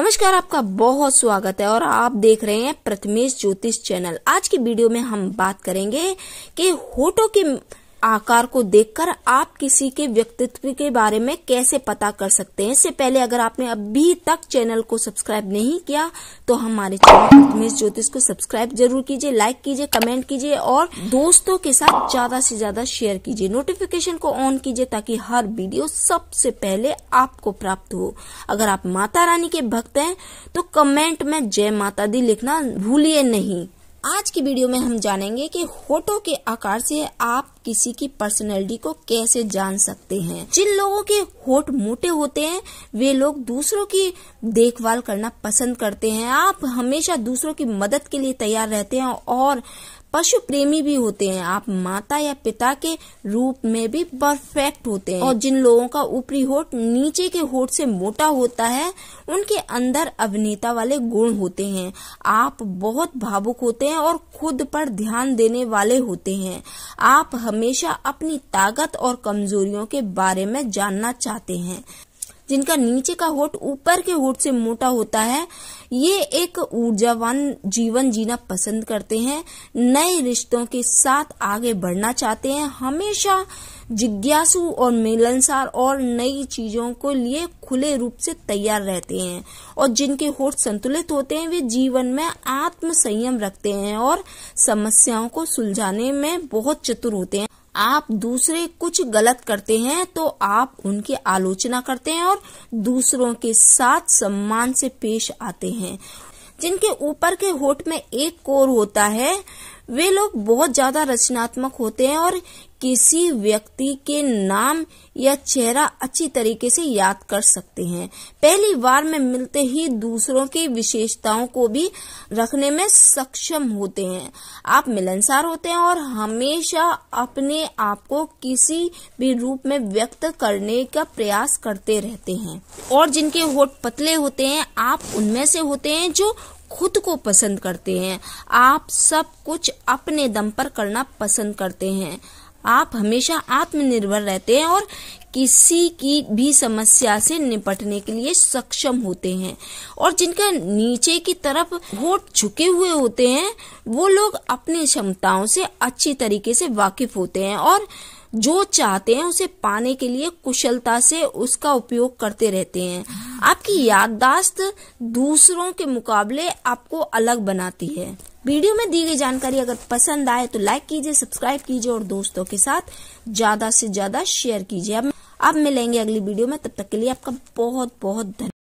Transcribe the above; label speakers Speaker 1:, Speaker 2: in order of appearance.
Speaker 1: नमस्कार आपका बहुत स्वागत है और आप देख रहे हैं प्रथमेश ज्योतिष चैनल आज की वीडियो में हम बात करेंगे कि होठों के आकार को देखकर आप किसी के व्यक्तित्व के बारे में कैसे पता कर सकते हैं इससे पहले अगर आपने अभी तक चैनल को सब्सक्राइब नहीं किया तो हमारे चैनल ज्योतिष को सब्सक्राइब जरूर कीजिए लाइक कीजिए कमेंट कीजिए और दोस्तों के साथ ज्यादा से ज्यादा शेयर कीजिए नोटिफिकेशन को ऑन कीजिए ताकि हर वीडियो सबसे पहले आपको प्राप्त हो अगर आप माता रानी के भक्त हैं तो कमेंट में जय माता दी लिखना भूलिए नहीं आज की वीडियो में हम जानेंगे कि होठों के आकार से आप किसी की पर्सनैलिटी को कैसे जान सकते हैं जिन लोगों के होठ मोटे होते हैं वे लोग दूसरों की देखभाल करना पसंद करते हैं आप हमेशा दूसरों की मदद के लिए तैयार रहते हैं और पशु प्रेमी भी होते हैं आप माता या पिता के रूप में भी परफेक्ट होते हैं और जिन लोगों का ऊपरी होठ नीचे के होठ से मोटा होता है उनके अंदर अभिनेता वाले गुण होते हैं आप बहुत भावुक होते हैं और खुद पर ध्यान देने वाले होते हैं आप हमेशा अपनी ताकत और कमजोरियों के बारे में जानना चाहते हैं जिनका नीचे का होठ ऊपर के होठ से मोटा होता है ये एक ऊर्जावान जीवन जीना पसंद करते हैं नए रिश्तों के साथ आगे बढ़ना चाहते हैं हमेशा जिज्ञासु और मिलनसार और नई चीजों को लिए खुले रूप से तैयार रहते हैं और जिनके होठ संतुलित होते हैं वे जीवन में आत्म संयम रखते हैं और समस्याओं को सुलझाने में बहुत चतुर होते हैं आप दूसरे कुछ गलत करते हैं तो आप उनकी आलोचना करते हैं और दूसरों के साथ सम्मान से पेश आते हैं जिनके ऊपर के होठ में एक कोर होता है वे लोग बहुत ज्यादा रचनात्मक होते हैं और किसी व्यक्ति के नाम या चेहरा अच्छी तरीके से याद कर सकते हैं पहली बार में मिलते ही दूसरों की विशेषताओं को भी रखने में सक्षम होते हैं आप मिलनसार होते हैं और हमेशा अपने आप को किसी भी रूप में व्यक्त करने का प्रयास करते रहते हैं और जिनके होठ पतले होते हैं आप उनमें से होते हैं जो खुद को पसंद करते हैं आप सब कुछ अपने दम पर करना पसंद करते हैं आप हमेशा आत्मनिर्भर रहते हैं और किसी की भी समस्या से निपटने के लिए सक्षम होते हैं और जिनका नीचे की तरफ वोट झुके हुए होते हैं वो लोग अपनी क्षमताओं से अच्छी तरीके से वाकिफ होते हैं और जो चाहते हैं उसे पाने के लिए कुशलता से उसका उपयोग करते रहते हैं आपकी याददाश्त दूसरों के मुकाबले आपको अलग बनाती है वीडियो में दी गई जानकारी अगर पसंद आए तो लाइक कीजिए सब्सक्राइब कीजिए और दोस्तों के साथ ज्यादा से ज्यादा शेयर कीजिए अब अब मिलेंगे अगली वीडियो में तब तक के लिए आपका बहुत बहुत धन्यवाद